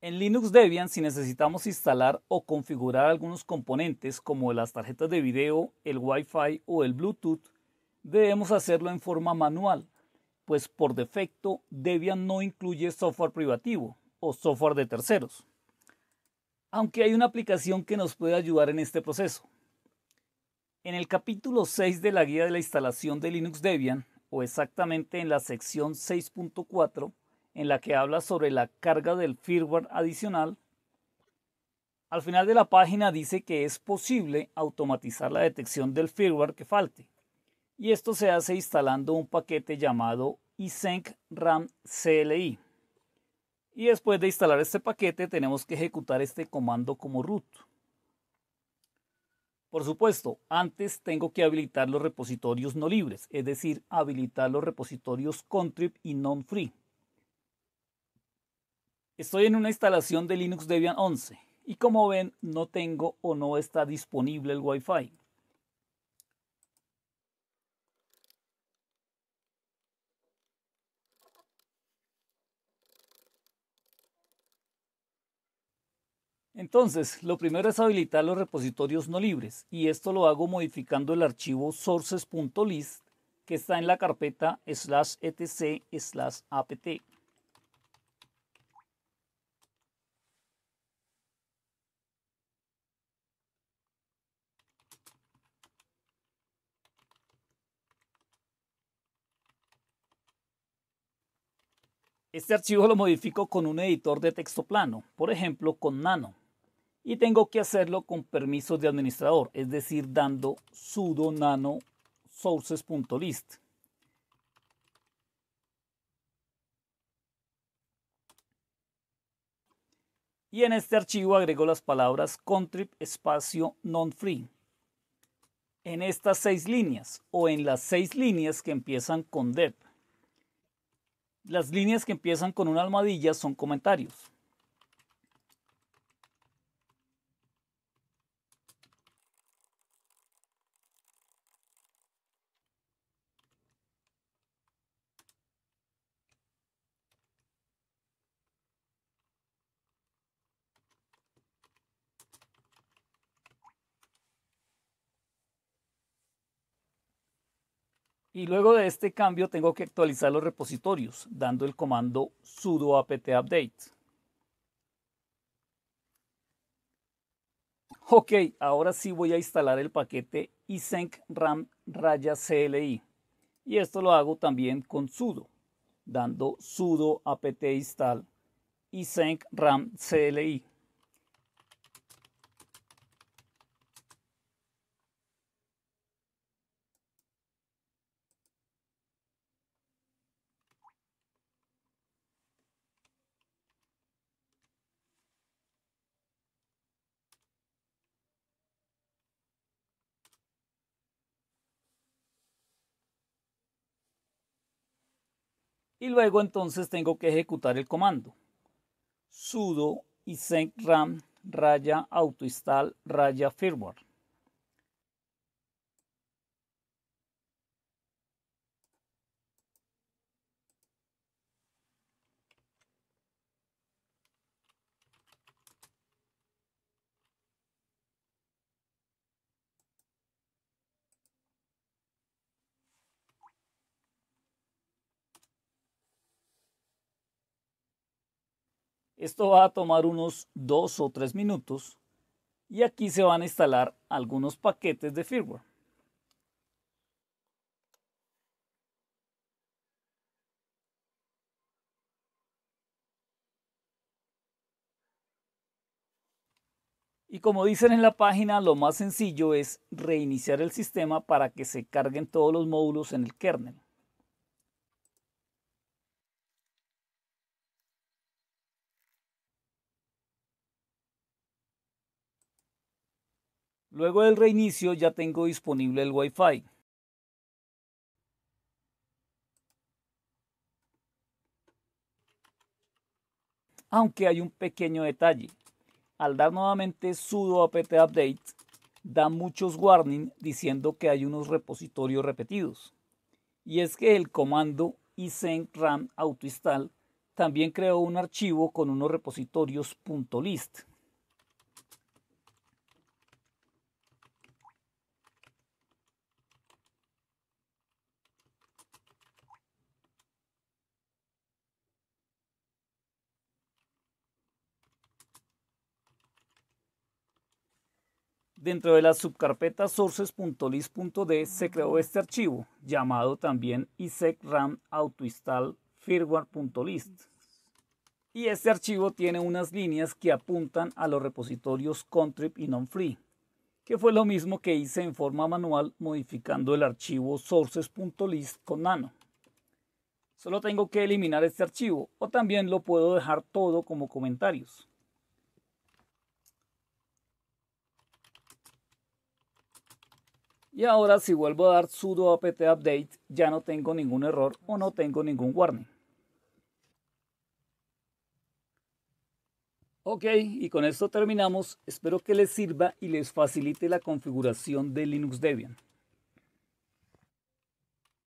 En Linux Debian, si necesitamos instalar o configurar algunos componentes como las tarjetas de video, el Wi-Fi o el Bluetooth, debemos hacerlo en forma manual, pues por defecto Debian no incluye software privativo o software de terceros. Aunque hay una aplicación que nos puede ayudar en este proceso. En el capítulo 6 de la guía de la instalación de Linux Debian, o exactamente en la sección 6.4, en la que habla sobre la carga del firmware adicional, al final de la página dice que es posible automatizar la detección del firmware que falte. Y esto se hace instalando un paquete llamado eSync RAM CLI. Y después de instalar este paquete tenemos que ejecutar este comando como root. Por supuesto, antes tengo que habilitar los repositorios no libres, es decir, habilitar los repositorios contrib y non free. Estoy en una instalación de Linux Debian 11 y como ven no tengo o no está disponible el Wi-Fi. Entonces, lo primero es habilitar los repositorios no libres y esto lo hago modificando el archivo sources.list que está en la carpeta slash etc slash apt. Este archivo lo modifico con un editor de texto plano, por ejemplo con Nano. Y tengo que hacerlo con permisos de administrador, es decir, dando sudo nano sources.list. Y en este archivo agrego las palabras contrib espacio non-free. En estas seis líneas, o en las seis líneas que empiezan con dep. Las líneas que empiezan con una almohadilla son comentarios. Y luego de este cambio tengo que actualizar los repositorios dando el comando sudo apt update. Ok, ahora sí voy a instalar el paquete isenc ram raya cli. Y esto lo hago también con sudo, dando sudo apt install isenc ram cli. y luego entonces tengo que ejecutar el comando sudo y ram raya autoinstall raya firmware Esto va a tomar unos 2 o 3 minutos y aquí se van a instalar algunos paquetes de firmware. Y como dicen en la página, lo más sencillo es reiniciar el sistema para que se carguen todos los módulos en el kernel. Luego del reinicio ya tengo disponible el Wi-Fi. Aunque hay un pequeño detalle. Al dar nuevamente sudo apt update, da muchos warning diciendo que hay unos repositorios repetidos. Y es que el comando isen ram autoinstall también creó un archivo con unos repositorios .list. Dentro de la subcarpeta sources.list.d se creó este archivo, llamado también isecram autoinstall firmware.list. Y este archivo tiene unas líneas que apuntan a los repositorios contrib y non-free, que fue lo mismo que hice en forma manual modificando el archivo sources.list con nano. Solo tengo que eliminar este archivo o también lo puedo dejar todo como comentarios. Y ahora si vuelvo a dar sudo apt update, ya no tengo ningún error o no tengo ningún warning. Ok, y con esto terminamos. Espero que les sirva y les facilite la configuración de Linux Debian.